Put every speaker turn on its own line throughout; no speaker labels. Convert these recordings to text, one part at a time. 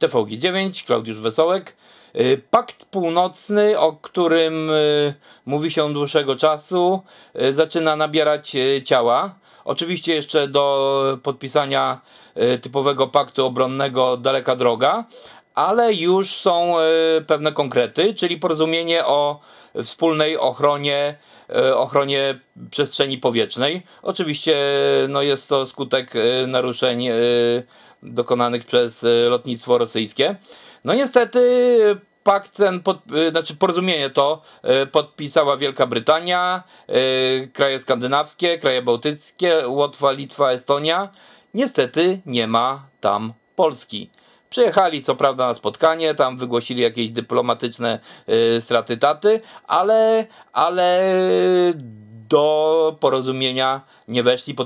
TVG9, Klaudiusz Wesołek. Y, Pakt Północny, o którym y, mówi się od dłuższego czasu, y, zaczyna nabierać ciała. Oczywiście jeszcze do podpisania typowego paktu obronnego daleka droga, ale już są pewne konkrety, czyli porozumienie o wspólnej ochronie, ochronie przestrzeni powietrznej. Oczywiście no jest to skutek naruszeń dokonanych przez e, lotnictwo rosyjskie. No niestety pakt ten, pod, e, znaczy porozumienie to e, podpisała Wielka Brytania, kraje skandynawskie, kraje bałtyckie, Łotwa, Litwa, Estonia. Niestety nie ma tam Polski. Przyjechali co prawda na spotkanie, tam wygłosili jakieś dyplomatyczne straty taty, ale, ale do porozumienia nie weszli,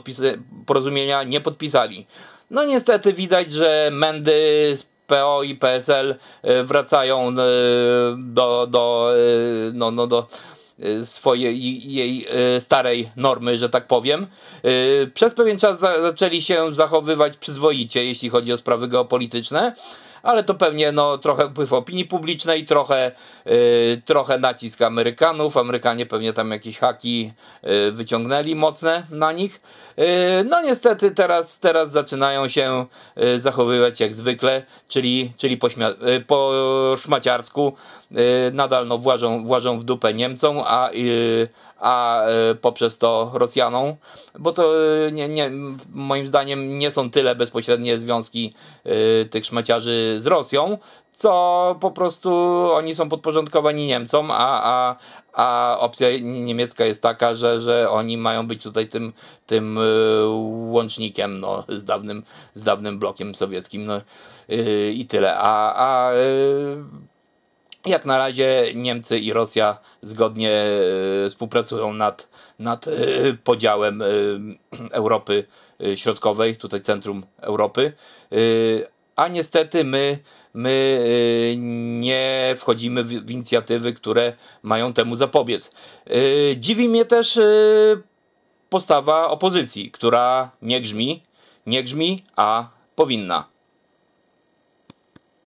porozumienia nie podpisali. No niestety widać, że Mendy PO i PSL e, wracają e, do, do, e, no, no, do swojej jej starej normy, że tak powiem. Przez pewien czas zaczęli się zachowywać przyzwoicie, jeśli chodzi o sprawy geopolityczne ale to pewnie no, trochę wpływ opinii publicznej, trochę, yy, trochę nacisk Amerykanów. Amerykanie pewnie tam jakieś haki yy, wyciągnęli mocne na nich. Yy, no niestety teraz, teraz zaczynają się y, zachowywać jak zwykle, czyli, czyli po, y, po szmaciarsku y, nadal no, włażą, włażą w dupę Niemcom, a, a e, poprzez to Rosjaną, bo to e, nie, nie, moim zdaniem nie są tyle bezpośrednie związki e, tych szmaciarzy z Rosją, co po prostu oni są podporządkowani Niemcom, a, a, a opcja niemiecka jest taka, że, że oni mają być tutaj tym, tym łącznikiem no, z, dawnym, z dawnym blokiem sowieckim no, i tyle. A, a jak na razie Niemcy i Rosja zgodnie e, współpracują nad, nad e, podziałem e, Europy Środkowej, tutaj centrum Europy, a niestety my, my nie wchodzimy w, inicjatywy, które mają temu zapobiec. Dziwi mnie też postawa opozycji, która nie grzmi, nie grzmi, a powinna.